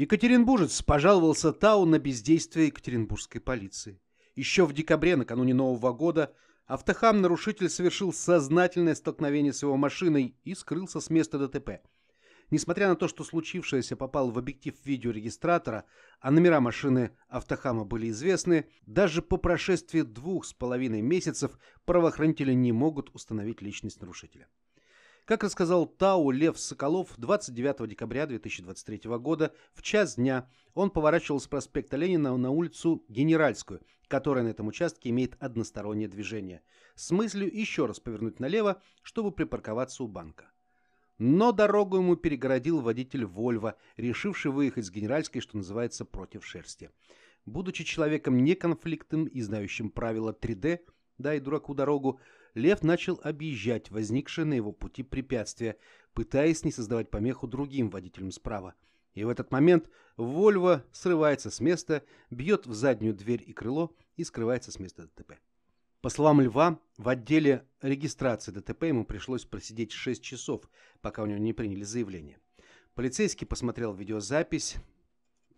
Екатеринбуржец пожаловался Тау на бездействие екатеринбургской полиции. Еще в декабре, накануне Нового года, автохам-нарушитель совершил сознательное столкновение с его машиной и скрылся с места ДТП. Несмотря на то, что случившееся попало в объектив видеорегистратора, а номера машины автохама были известны, даже по прошествии двух с половиной месяцев правоохранители не могут установить личность нарушителя. Как рассказал Тау Лев Соколов, 29 декабря 2023 года в час дня он поворачивал с проспекта Ленина на улицу Генеральскую, которая на этом участке имеет одностороннее движение, с мыслью еще раз повернуть налево, чтобы припарковаться у банка. Но дорогу ему перегородил водитель Вольва, решивший выехать с Генеральской, что называется, против шерсти. Будучи человеком неконфликтным и знающим правила 3D, дай дураку дорогу, лев начал объезжать возникшие на его пути препятствия, пытаясь не создавать помеху другим водителям справа. И в этот момент Вольво срывается с места, бьет в заднюю дверь и крыло и скрывается с места ДТП. По словам Льва, в отделе регистрации ДТП ему пришлось просидеть 6 часов, пока у него не приняли заявление. Полицейский посмотрел видеозапись,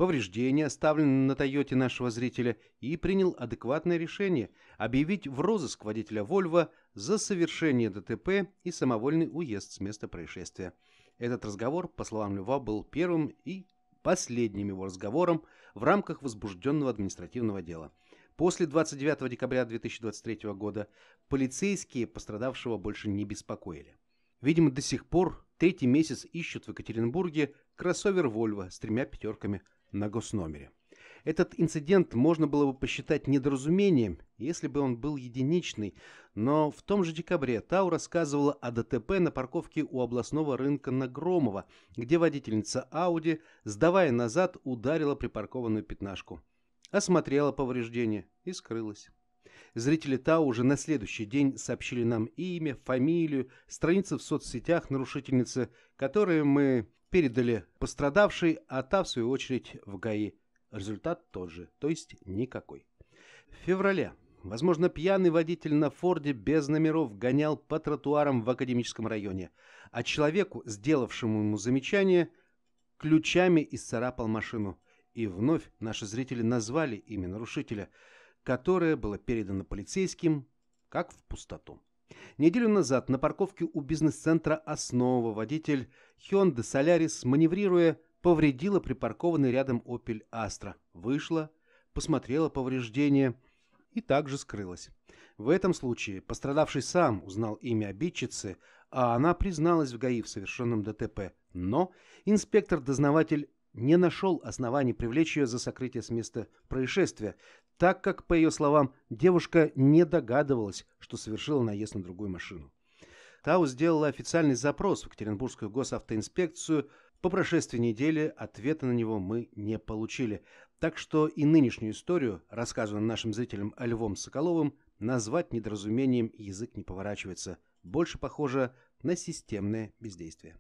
повреждения, оставленные на Тойоте нашего зрителя, и принял адекватное решение объявить в розыск водителя Вольво за совершение ДТП и самовольный уезд с места происшествия. Этот разговор, по словам Льва, был первым и последним его разговором в рамках возбужденного административного дела. После 29 декабря 2023 года полицейские пострадавшего больше не беспокоили. Видимо, до сих пор третий месяц ищут в Екатеринбурге кроссовер Volvo с тремя пятерками – на госномере. Этот инцидент можно было бы посчитать недоразумением, если бы он был единичный, но в том же декабре Тау рассказывала о ДТП на парковке у областного рынка на Громово, где водительница Ауди, сдавая назад, ударила припаркованную пятнашку. Осмотрела повреждения и скрылась. Зрители Тау уже на следующий день сообщили нам имя, фамилию, страницы в соцсетях нарушительницы, которые мы передали пострадавшей, а та, в свою очередь, в ГАИ. Результат тот же, то есть никакой. В феврале. Возможно, пьяный водитель на «Форде» без номеров гонял по тротуарам в академическом районе, а человеку, сделавшему ему замечание, ключами исцарапал машину. И вновь наши зрители назвали имя нарушителя, которое было передано полицейским как в пустоту. Неделю назад на парковке у бизнес-центра «Основа» водитель Hyundai Solaris, маневрируя, повредила припаркованный рядом Opel Astra. Вышла, посмотрела повреждения и также скрылась. В этом случае пострадавший сам узнал имя обидчицы, а она призналась в ГАИ в совершенном ДТП. Но инспектор-дознаватель не нашел оснований привлечь ее за сокрытие с места происшествия, так как, по ее словам, девушка не догадывалась, что совершила наезд на другую машину. ТАУ сделала официальный запрос в Екатеринбургскую госавтоинспекцию. По прошествии недели ответа на него мы не получили. Так что и нынешнюю историю, рассказанную нашим зрителям о Львом Соколовым, назвать недоразумением язык не поворачивается. Больше похоже на системное бездействие.